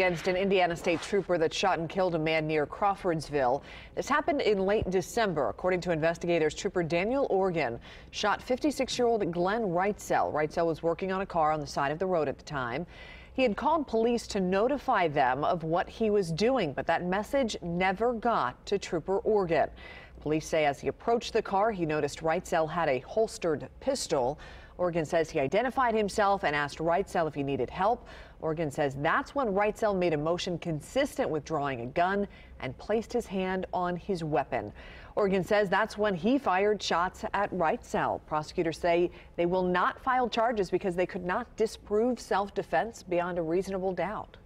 against an Indiana state trooper that shot and killed a man near Crawfordsville. This happened in late December. According to investigators, trooper Daniel Organ shot 56-year-old Glenn Reitzel. Reitzel was working on a car on the side of the road at the time. He had called police to notify them of what he was doing, but that message never got to trooper Organ. Police say as he approached the car, he noticed Reitzel had a holstered pistol. Oregon says he identified himself and asked Reitzel if he needed help. Oregon says that's when Reitzel made a motion consistent with drawing a gun and placed his hand on his weapon. Oregon says that's when he fired shots at Reitzel. Prosecutors say they will not file charges because they could not disprove self defense beyond a reasonable doubt.